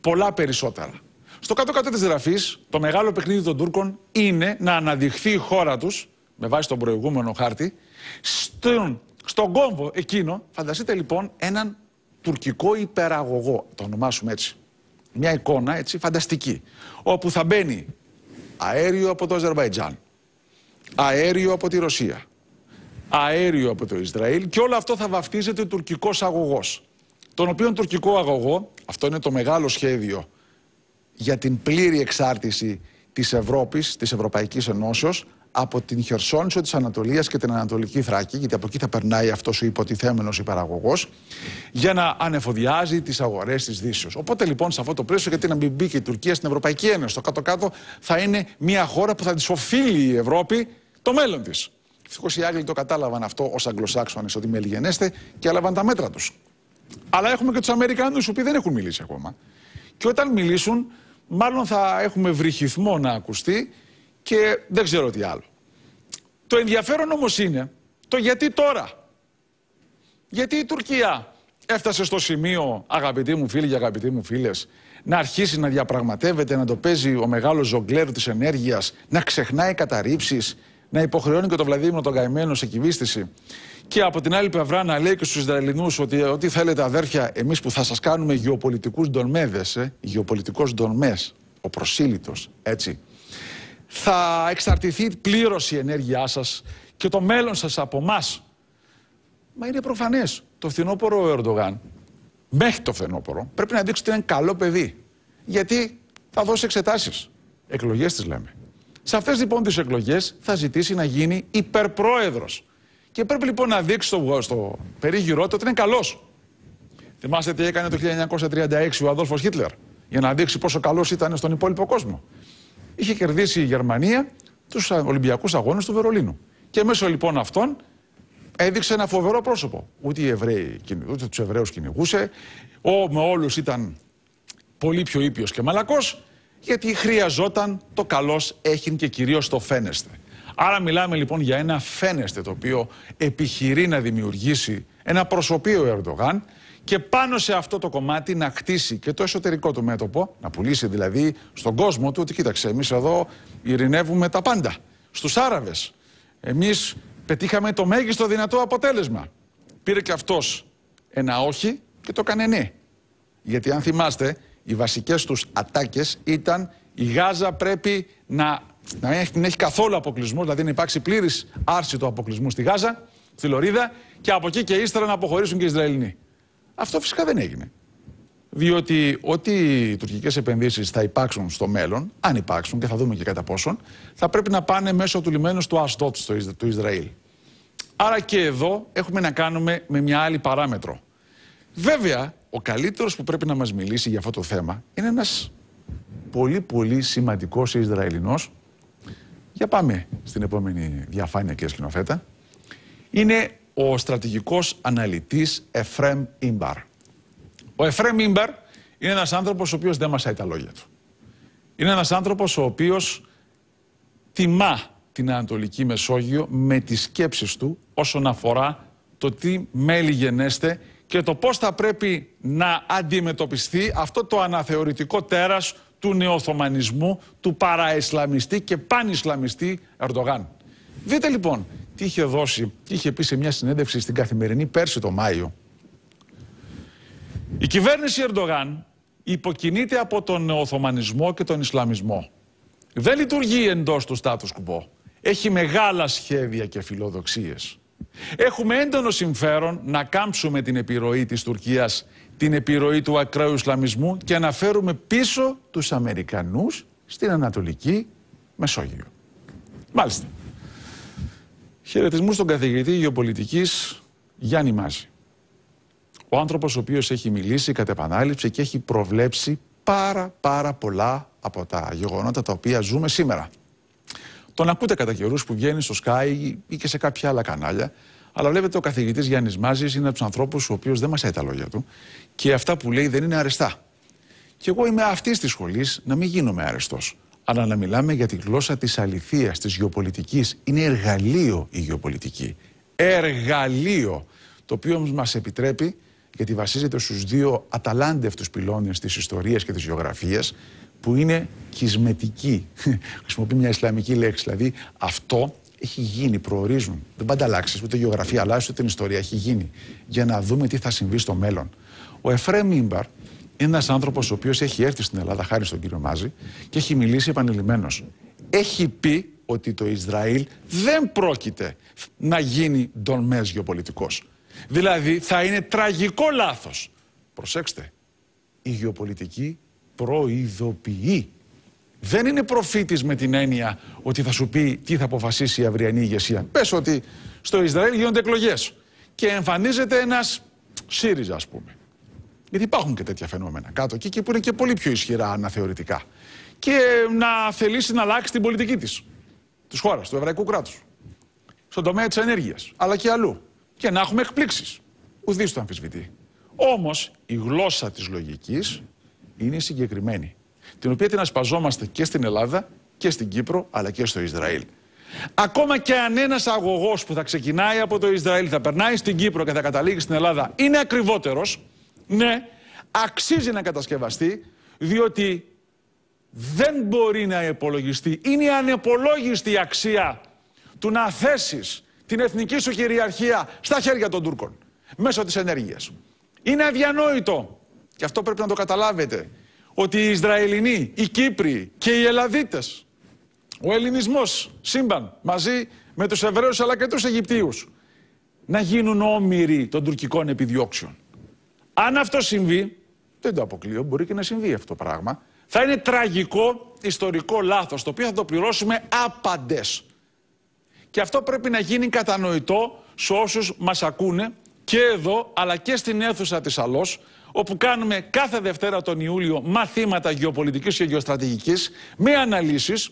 πολλά περισσότερα. Στο κάτω-κάτω της γραφής, το μεγάλο παιχνίδι των Τούρκων είναι να αναδειχθεί η χώρα τους με βάση τον προηγούμενο χάρτη, στον στον κόμβο εκείνο, φανταστείτε λοιπόν έναν τουρκικό υπεραγωγό, το ονομάσουμε έτσι. Μια εικόνα έτσι φανταστική, όπου θα μπαίνει αέριο από το Αζερβαϊτζάν, αέριο από τη Ρωσία, αέριο από το Ισραήλ και όλο αυτό θα βαφτίζεται τουρκικός αγωγός. Τον οποίο τουρκικό αγωγό, αυτό είναι το μεγάλο σχέδιο για την πλήρη εξάρτηση Της Ευρώπης, της Ευρωπαϊκής Ενώσεως, από την Χερσόνησο της Ανατολίας και την Ανατολική Θράκη, γιατί από εκεί θα περνάει αυτός ο υποτιθέμενος υπεραγωγό, για να ανεφοδιάζει τις αγορές της Δύσεως. Οπότε λοιπόν σε αυτό το πλαίσιο, γιατί να μην μπει και η Τουρκία στην Ευρωπαϊκή Ένωση, το κάτω-κάτω θα είναι μια χώρα που θα της οφείλει η Ευρώπη το μέλλον της. Ευτυχώς οι Άγγλοι το κατάλαβαν αυτό ως Αγγλοσάξονες ότι με και έλαβαν τα μέτρα τους. Αλλά έχουμε και τους Αμερικανούς, οι οποίοι δεν έχουν μιλήσει ακόμα. Και όταν μιλήσουν, μάλλον θα έχουμε βρυχυθμό να ακουστεί και δεν ξέρω τι άλλο. Το ενδιαφέρον όμως είναι το γιατί τώρα. Γιατί η Τουρκία έφτασε στο σημείο, αγαπητοί μου φίλοι και αγαπητοί μου φίλες, να αρχίσει να διαπραγματεύεται, να το παίζει ο μεγάλος ζογκλέρ της ενέργειας, να ξεχνάει καταρρύψεις, να υποχρεώνει και τον Βλαδίμνο τον καημένο σε κυβίστηση. Και από την άλλη πλευρά να λέει και στους Ισραηλινούς ότι ε, ό,τι θέλετε, αδέρφια, εμείς που θα σας κάνουμε γεωπολιτικούς ντορμέδε, ε, γεωπολιτικός ντορμέ, ο προσήλυτος, έτσι. Θα εξαρτηθεί πλήρως η ενέργειά σας και το μέλλον σας από εμάς. Μα είναι προφανές. Το φθινόπωρο ο Ερντογάν, μέχρι το φθινόπωρο, πρέπει να δείξει ότι είναι καλό παιδί. Γιατί θα δώσει εξετάσεις. Εκλογές τις λέμε. Σε αυτές λοιπόν τις εκλογές θα ζητήσει να γίνει υπερπρόεδρος. Και πρέπει λοιπόν να δείξει στο, στο περίγυρό του ότι είναι καλός. Θυμάστε τι έκανε το 1936 ο Αδόλφος Χίτλερ για να δείξει πόσο καλός ήταν στον υπόλοιπο κόσμο. Είχε κερδίσει η Γερμανία τους Ολυμπιακούς Αγώνες του Βερολίνου. Και μέσω λοιπόν αυτών έδειξε ένα φοβερό πρόσωπο. Ούτε, οι ούτε τους Εβραίους κυνηγούσε, ο, με όλους ήταν πολύ πιο ήπιος και μαλακός, γιατί χρειαζόταν το καλός έχειν και κυρίως το φαίνεστε. Άρα μιλάμε λοιπόν για ένα φαίνεστε το οποίο επιχειρεί να δημιουργήσει ένα προσωπείο Ερντογάν και πάνω σε αυτό το κομμάτι να χτίσει και το εσωτερικό του μέτωπο, να πουλήσει δηλαδή στον κόσμο του ότι κοίταξε εμείς εδώ ειρηνεύουμε τα πάντα. Στους Άραβες εμείς πετύχαμε το μέγιστο δυνατό αποτέλεσμα. Πήρε και αυτός ένα όχι και το έκανε ναι. Γιατί αν θυμάστε οι βασικές τους ατάκες ήταν η Γάζα πρέπει να να μην έχει, έχει καθόλου αποκλεισμό, δηλαδή να υπάρξει πλήρης άρση του αποκλεισμού στη Γάζα, στη Λωρίδα, και από εκεί και ύστερα να αποχωρήσουν και οι Ισραηλινοί. Αυτό φυσικά δεν έγινε. Διότι ό,τι οι τουρκικές επενδύσεις θα υπάρξουν στο μέλλον, αν υπάρξουν και θα δούμε και κατά πόσον, θα πρέπει να πάνε μέσω του λιμένου του Αστότ του Ισραήλ. Άρα και εδώ έχουμε να κάνουμε με μια άλλη παράμετρο. Βέβαια, ο καλύτερος που πρέπει να μας μιλήσει για αυτό το θέμα είναι ένας πολύ πολύ σημαντικός Ισραηλινός για πάμε στην επόμενη διαφάνεια και σκηνοθέτα. Είναι ο στρατηγικός αναλυτής Εφρέμ Ιμπαρ. Ο Εφρέμ Ιμπαρ είναι ένας άνθρωπος ο οποίος δεν μασάει τα λόγια του. Είναι ένας άνθρωπος ο οποίος τιμά την Ανατολική Μεσόγειο με τις σκέψεις του όσον αφορά το τι μέλη γενέστε και το πώς θα πρέπει να αντιμετωπιστεί αυτό το αναθεωρητικό τέρας του νεοοθωμανισμού, του παραισλαμιστή και πανισλαμιστή Ερντογάν. Δείτε λοιπόν τι είχε δώσει, τι είχε πει σε μια συνέντευξη στην Καθημερινή πέρσι το Μάιο. Η κυβέρνηση Ερντογάν υποκινείται από τον νεοοθωμανισμό και τον Ισλαμισμό. Δεν λειτουργεί εντός του στάτους κουμπό. Έχει μεγάλα σχέδια και φιλοδοξίες. Έχουμε έντονο συμφέρον να κάμψουμε την επιρροή της Τουρκίας την επιρροή του ακραίου Ισλαμισμού και να φέρουμε πίσω τους Αμερικανούς στην Ανατολική Μεσόγειο. Μάλιστα. Χαιρετισμούς στον καθηγητή γεωπολιτικής Γιάννη Μάζη. Ο άνθρωπος ο οποίος έχει μιλήσει κατ' επανάληψη και έχει προβλέψει πάρα πάρα πολλά από τα γεγονότα τα οποία ζούμε σήμερα. Τον ακούτε κατά καιρούς που βγαίνει στο Sky ή και σε κάποια άλλα κανάλια αλλά βλέπετε, ο καθηγητής Γιάννης Μάζης είναι από τους ανθρώπους ο οποίος δεν μασάει τα λόγια του και αυτά που λέει δεν είναι αρεστά. Και εγώ είμαι αυτής της σχολής να μην γίνομαι αρεστός. Αλλά να μιλάμε για τη γλώσσα της αληθείας, της γεωπολιτικής. Είναι εργαλείο η γεωπολιτική. Εργαλείο το οποίο όμω μας επιτρέπει, γιατί βασίζεται στους δύο αταλάντευτους πυλώνες της ιστορίας και της γεωγραφίας, που είναι κισμετική. Χρησιμοποιεί μια ισλαμική λέξη. Δηλαδή, αυτό έχει γίνει προορίζουν. Δεν πάντα αλλάξεις, ούτε γεωγραφία αλλάζει, ούτε την ιστορία έχει γίνει. Για να δούμε τι θα συμβεί στο μέλλον. Ο Εφρέμ Μίμπαρ είναι ένας άνθρωπος ο οποίος έχει έρθει στην Ελλάδα χάρη στον κύριο Μάζη και έχει μιλήσει επανειλημμένω. Έχει πει ότι το Ισραήλ δεν πρόκειται να γίνει Μέζ γεωπολιτικός. Δηλαδή θα είναι τραγικό λάθος. Προσέξτε, η γεωπολιτική προειδοποιεί δεν είναι προφήτης με την έννοια ότι θα σου πει τι θα αποφασίσει η αυριανή ηγεσία. Πες ότι στο Ισραήλ γίνονται εκλογές. και εμφανίζεται ένας ΣΥΡΙΖΑ ας πούμε. Γιατί υπάρχουν και τέτοια φαινόμενα κάτω εκεί που είναι και πολύ πιο ισχυρά αναθεωρητικά. Και να θελήσει να αλλάξει την πολιτική της, της χώρας, του εβραϊκού κράτους. Στον τομέα της ενέργειας, αλλά και αλλού. Και να έχουμε εκπλήξεις. Ουδής το αμφισβητεί. Όμως η γλώσσα της λογικής είναι συγκεκριμένη την οποία την ασπαζόμαστε και στην Ελλάδα και στην Κύπρο αλλά και στο Ισραήλ. Ακόμα και αν ένας αγωγός που θα ξεκινάει από το Ισραήλ, θα περνάει στην Κύπρο και θα καταλήγει στην Ελλάδα, είναι ακριβότερος, ναι, αξίζει να κατασκευαστεί, διότι δεν μπορεί να υπολογιστεί. Είναι η ανεπολόγιστη αξία του να θέσεις την εθνική σου κυριαρχία στα χέρια των Τούρκων μέσω της ενέργειας. Είναι αδιανόητο. Και αυτό πρέπει να το καταλάβετε ότι οι Ισραηλινοί, οι Κύπροι και οι Ελλαδίτες, ο Ελληνισμός σύμπαν μαζί με τους Εβραίους αλλά και τους Αιγυπτίους, να γίνουν όμοιροι των τουρκικών επιδιώξεων. Αν αυτό συμβεί, δεν το αποκλείω, μπορεί και να συμβεί αυτό το πράγμα, θα είναι τραγικό ιστορικό λάθος, το οποίο θα το πληρώσουμε άπαντες. Και αυτό πρέπει να γίνει κατανοητό σε όσους μας ακούνε και εδώ αλλά και στην αίθουσα της Αλός όπου κάνουμε κάθε Δευτέρα τον Ιούλιο μαθήματα γεωπολιτικής και γεωστρατηγικής με αναλύσεις.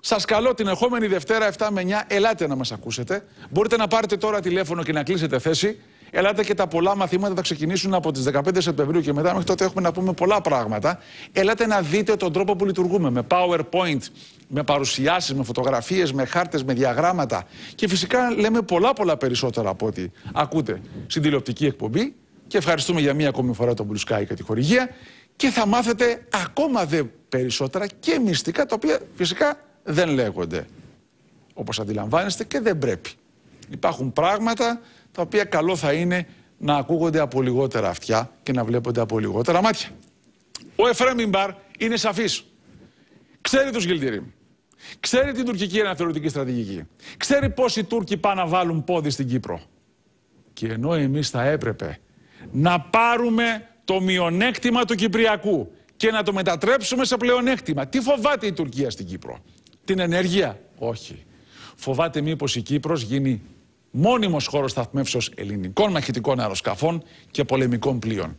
Σας καλώ την ερχόμενη Δευτέρα 7 με 9 ελάτε να μας ακούσετε. Μπορείτε να πάρετε τώρα τηλέφωνο και να κλείσετε θέση. Ελάτε και τα πολλά μαθήματα θα ξεκινήσουν από τις 15 Σεπτεμβρίου και μετά. Μέχρι τότε έχουμε να πούμε πολλά πράγματα. Ελάτε να δείτε τον τρόπο που λειτουργούμε με PowerPoint, με παρουσιάσεις, με φωτογραφίες, με χάρτες, με διαγράμματα. Και φυσικά λέμε πολλά πολλά περισσότερα από ό,τι ακούτε στην τηλεοπτική εκπομπή και ευχαριστούμε για μία ακόμη φορά τον Μπλουσκάη και τη χορηγία και θα μάθετε ακόμα δε περισσότερα και μυστικά τα οποία φυσικά δεν λέγονται όπως αντιλαμβάνεστε και δεν πρέπει. Υπάρχουν πράγματα τα οποία καλό θα είναι να ακούγονται από λιγότερα αυτιά και να βλέπονται από λιγότερα μάτια. Ο Εφρέμιν Μπαρ είναι σαφής. Ξέρει τους Γιλτιρίμ. Ξέρει την τουρκική αναθεωρητική στρατηγική. Ξέρει πώς οι Τούρκοι πάνε να βάλουν πόδι στην Κύπρο. Και ενώ εμείς θα έπρεπε να πάρουμε το μειονέκτημα του Κυπριακού και να το μετατρέψουμε σε πλεονέκτημα. Τι φοβάται η Τουρκία στην Κύπρο. Την ενέργεια. Όχι. Φοβάται μήπως η Κύπρος γίνει μόνιμος χώρος σταθμεύσεως ελληνικών μαχητικών αεροσκαφών και πολεμικών πλοίων.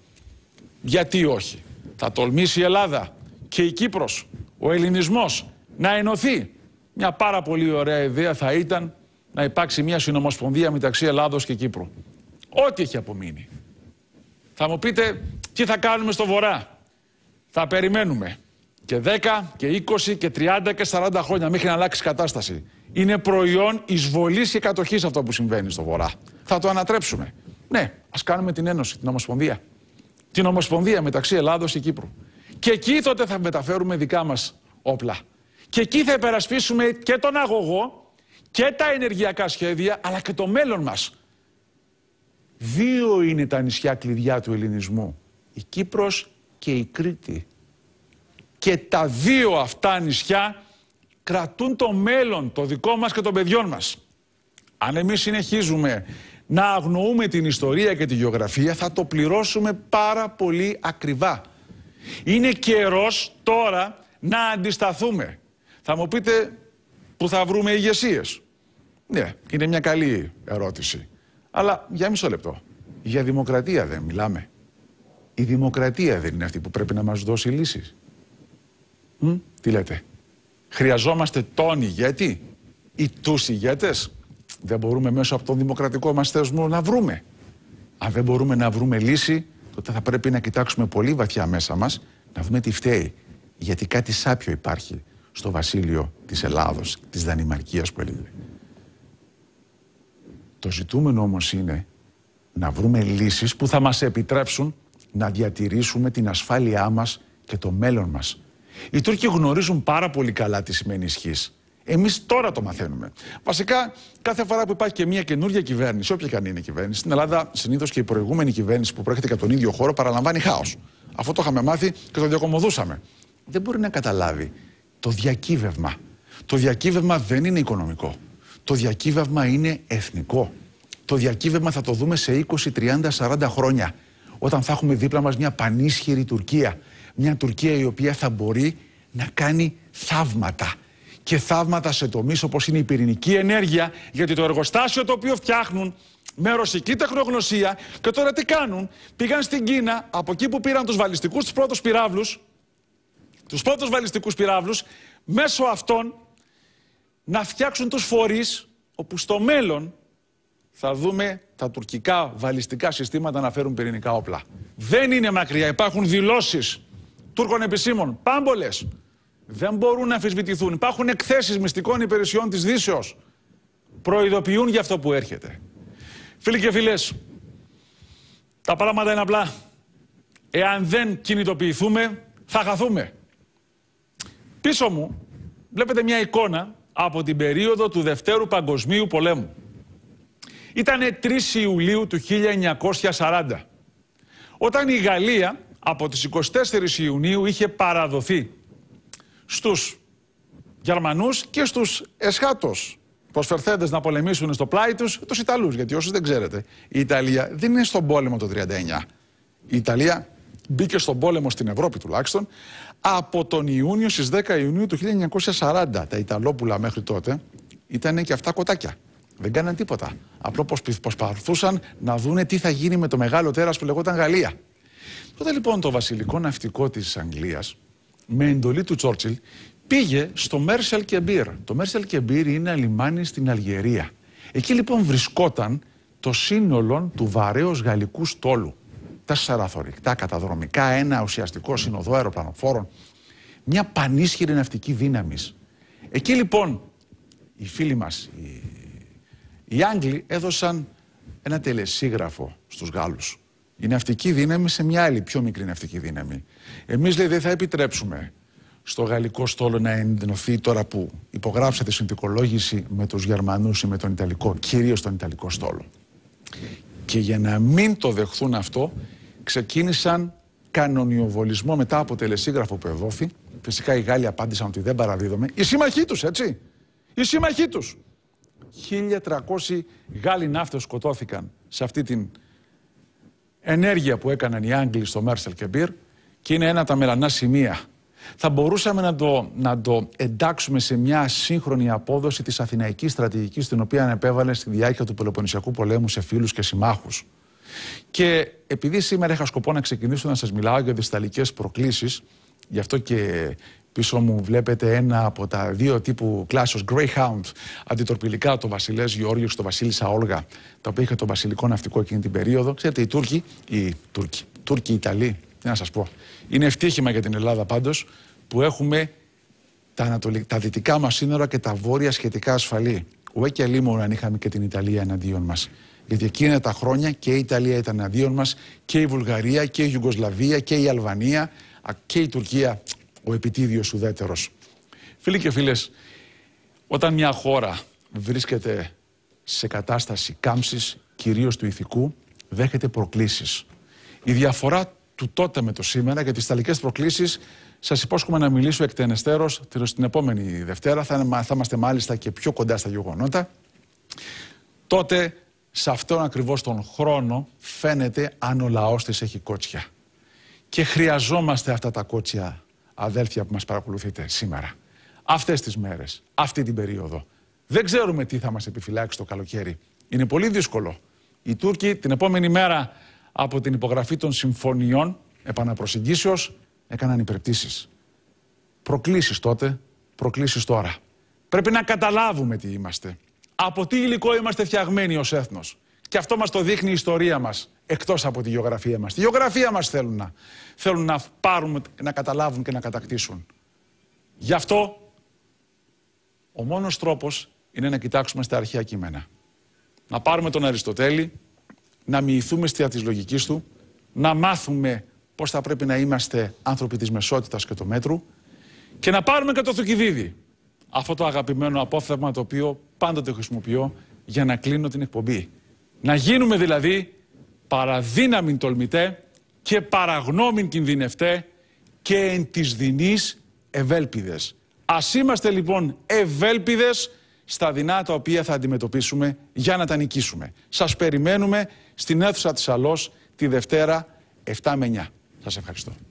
Γιατί όχι. Θα τολμήσει η Ελλάδα και η Κύπρος, ο ελληνισμός, να ενωθεί. Μια πάρα πολύ ωραία ιδέα θα ήταν να υπάρξει μια συνομοσπονδία μεταξύ Ελλάδος και Κύπρου. Ό,τι έχει απομείνει. Θα μου πείτε τι θα κάνουμε στο βορρά. Θα περιμένουμε. Και 10 και 20 και 30 και 40 χρόνια μέχρι να αλλάξει κατάσταση. Είναι προϊόν εισβολής και κατοχής αυτό που συμβαίνει στο βορρά. Θα το ανατρέψουμε. Ναι, ας κάνουμε την Ένωση, την Ομοσπονδία. Την Ομοσπονδία μεταξύ Ελλάδος και Κύπρου. Και εκεί τότε θα μεταφέρουμε δικά μας όπλα. Και εκεί θα υπερασπίσουμε και τον αγωγό και τα ενεργειακά σχέδια, αλλά και το μέλλον μας. Δύο είναι τα νησιά κλειδιά του ελληνισμού. Η Κύπρος και η Κρήτη. Και τα δύο αυτά νησιά κρατούν το μέλλον, το δικό μας και των παιδιών μας. Αν εμείς συνεχίζουμε να αγνοούμε την ιστορία και τη γεωγραφία θα το πληρώσουμε πάρα πολύ ακριβά. Είναι καιρός τώρα να αντισταθούμε. Θα μου πείτε που θα βρούμε ηγεσίες. Ναι, είναι μια καλή ερώτηση. Αλλά για μισό λεπτό. Για δημοκρατία δεν μιλάμε. Η δημοκρατία δεν είναι αυτή που πρέπει να μας δώσει λύσεις. Μ? Τι λέτε. Χρειαζόμαστε τον ηγέτη ή τους ηγέτες. Δεν μπορούμε μέσω από τον δημοκρατικό μας θεσμό να βρούμε. Αν δεν μπορούμε να βρούμε λύση, τότε θα πρέπει να κοιτάξουμε πολύ βαθιά μέσα μας, να δούμε τι φταίει. Γιατί κάτι σάπιο υπάρχει στο βασίλειο της Ελλάδος, της Δανημαρκίας που έλεγε. Το ζητούμενο όμως είναι να βρούμε λύσεις που θα μας επιτρέψουν να διατηρήσουμε την ασφάλειά μας και το μέλλον μας. Οι Τούρκοι γνωρίζουν πάρα πολύ καλά τι σημαίνει ισχύς. Εμείς τώρα το μαθαίνουμε. Βασικά, κάθε φορά που υπάρχει και μια καινούργια κυβέρνηση, όποια και αν είναι η κυβέρνηση, στην Ελλάδα συνήθως και η προηγούμενη κυβέρνηση που προέρχεται από τον ίδιο χώρο παραλαμβάνει χάος. Αυτό το είχαμε μάθει και το διακομωδούσαμε. Δεν μπορεί να καταλάβει το διακύβευμα. Το διακύβευμα δεν είναι οικονομικό. Το διακύβευμα είναι εθνικό. Το διακύβευμα θα το δούμε σε 20, 30, 40 χρόνια. Όταν θα έχουμε δίπλα μας μια πανίσχυρη Τουρκία. Μια Τουρκία η οποία θα μπορεί να κάνει θαύματα. Και θαύματα σε τομείς όπως είναι η πυρηνική ενέργεια. Γιατί το εργοστάσιο το οποίο φτιάχνουν με ρωσική τεχνογνωσία και τώρα τι κάνουν. Πήγαν στην Κίνα, από εκεί που πήραν τους βαλιστικούς, τους πρώτους πυράβλους, τους πρώτους βαλιστικούς πυράβλους, μέσω αυτών να φτιάξουν τους φορείς όπου στο μέλλον θα δούμε τα τουρκικά βαλιστικά συστήματα να φέρουν πυρηνικά όπλα. Δεν είναι μακριά. Υπάρχουν δηλώσεις Τούρκων επισήμων, πάμπολες. Δεν μπορούν να αμφισβητηθούν. Υπάρχουν εκθέσεις μυστικών υπηρεσιών της Δύσεως. Προειδοποιούν για αυτό που έρχεται. Φίλοι και φίλες, τα πράγματα είναι απλά. Εάν δεν κινητοποιηθούμε, θα χαθούμε. Πίσω μου βλέπετε μια εικόνα από την περίοδο του Δευτέρου Παγκοσμίου Πολέμου. Ήταν 3 Ιουλίου του 1940, όταν η Γαλλία από τις 24 Ιουνίου είχε παραδοθεί στους Γερμανούς και στους εσχάτους προσφερθέντες να πολεμήσουν στο πλάι τους τους Ιταλούς, γιατί όσοι δεν ξέρετε, η Ιταλία δεν είναι στον πόλεμο το 1939. Η Ιταλία μπήκε στον πόλεμο στην Ευρώπη τουλάχιστον από τον Ιούνιο στις 10 Ιουνίου του 1940. Τα Ιταλόπουλα μέχρι τότε ήταν και αυτά κοτάκια. Δεν κάναν τίποτα. Απλό προσπαθούσαν να δούνε τι θα γίνει με το μεγάλο τέρας που λεγόταν Γαλλία. Τότε λοιπόν το βασιλικό ναυτικό της Αγγλίας με εντολή του Τσόρτσιλ πήγε στο Μέρσελ Κεμπίρ. Το Μέρσελ Κεμπίρ είναι λιμάνι στην Αλγερία. Εκεί λοιπόν βρισκόταν το σύνολο του βαρέως γαλλικού στόλου τέσσερα Σαραθορυκτά καταδρομικά, ένα ουσιαστικό συνοδό αεροπλανοφόρων, μια πανίσχυρη ναυτική δύναμης. Εκεί λοιπόν οι φίλοι μας, οι, οι Άγγλοι έδωσαν ένα τελεσίγραφο στους Γάλλους. Η ναυτική δύναμη σε μια άλλη πιο μικρή ναυτική δύναμη. Εμείς λέει δεν θα επιτρέψουμε στο γαλλικό στόλο να ενδυνωθεί τώρα που υπογράψατε συνθηκολόγηση με τους Γερμανούς ή με τον Ιταλικό, κυρίως τον Ιταλικό στόλο. Και για να μην το δεχθούν αυτό, ξεκίνησαν κανονιοβολισμό μετά από τελεσίγραφο που εδόθη. Φυσικά οι Γάλλοι απάντησαν ότι δεν παραδίδομαι. Οι σύμμαχοί τους, έτσι. Οι σύμμαχοί τους. 1.300 Γάλλοι ναύτες σκοτώθηκαν σε αυτή την ενέργεια που έκαναν οι Άγγλοι στο Μέρσελ και Μπίρ και είναι ένα από τα μελανά σημεία. Θα μπορούσαμε να το, να το εντάξουμε σε μια σύγχρονη απόδοση της αθηναϊκής στρατηγικής την οποία ανεπέβαλε στη διάρκεια του Πελοποννησιακού πολέμου σε φίλους και συμμάχους. Και επειδή σήμερα είχα σκοπό να ξεκινήσω να σας μιλάω για δισταλικές προκλήσεις, γι' αυτό και πίσω μου βλέπετε ένα από τα δύο τύπου κλάσσος Greyhound, αντιτορπιλικά το Βασιλές Γιώργιος, το Βασίλισσα Όλγα, τα οποία είχε το βασιλικό ναυτικό εκείνη την περίοδο. Ξέρετε, οι Τούρκοι, οι Τούρκοι, Τούρκοι, Ιταλοί, τι να σας πω. Είναι ευτύχημα για την Ελλάδα πάντως που έχουμε τα, τα δυτικά μας σύνορα και τα βόρεια σχετικά ασφαλή. Ουέ και αν είχαμε και την Ιταλία εναντίον μας. Γιατί εκείνα τα χρόνια και η Ιταλία ήταν αντίον μας και η Βουλγαρία και η Ιουγκοσλαβία και η Αλβανία και η Τουρκία ο επιτίδιος ουδέτερος. Φίλοι και φίλες, όταν μια χώρα βρίσκεται σε κατάσταση κάμψης κυρίως του ηθικού, δέχεται προκλήσεις. Η διαφορά του τότε με το σήμερα για τι ιταλικέ προκλήσεις, σας υπόσχομαι να μιλήσω εκτενεστέρως την επόμενη Δευτέρα. Θα, θα είμαστε μάλιστα και πιο κοντά στα γεγονότα. Τότε σε αυτόν ακριβώς τον χρόνο φαίνεται αν ο λαός της έχει κότσια. Και χρειαζόμαστε αυτά τα κότσια, αδέλφια που μας παρακολουθείτε σήμερα. Αυτές τις μέρες, αυτή την περίοδο. Δεν ξέρουμε τι θα μας επιφυλάξει το καλοκαίρι. Είναι πολύ δύσκολο. Οι Τούρκοι την επόμενη μέρα από την υπογραφή των συμφωνιών επαναπροσεγγίσεως έκαναν υπερπτήσεις. Προκλήσεις τότε, προκλήσεις τώρα. Πρέπει να καταλάβουμε τι είμαστε από τι υλικό είμαστε φτιαγμένοι ως έθνος. Και αυτό μας το δείχνει η ιστορία μας, εκτός από τη γεωγραφία μας. Τη γεωγραφία μας θέλουν να, θέλουν να πάρουν, να καταλάβουν και να κατακτήσουν. Γι' αυτό ο μόνος τρόπος είναι να κοιτάξουμε στα αρχαία κείμενα. Να πάρουμε τον Αριστοτέλη, να μοιηθούμε στη της λογικής του, να μάθουμε πώς θα πρέπει να είμαστε άνθρωποι της μεσότητας και του μέτρου και να πάρουμε και το Θουκυδίδη αυτό το αγαπημένο απόθεμα το οποίο πάντοτε χρησιμοποιώ για να κλείνω την εκπομπή. Να γίνουμε δηλαδή παραδύναμην τολμητέ και παραγνώμην κινδυνευτέ και εν της δεινής ευέλπιδες. Ας είμαστε λοιπόν ευέλπιδες στα δεινά τα οποία θα αντιμετωπίσουμε για να τα νικήσουμε. Σας περιμένουμε στην αίθουσα της Αλός τη Δευτέρα 7 με 9. Σας ευχαριστώ.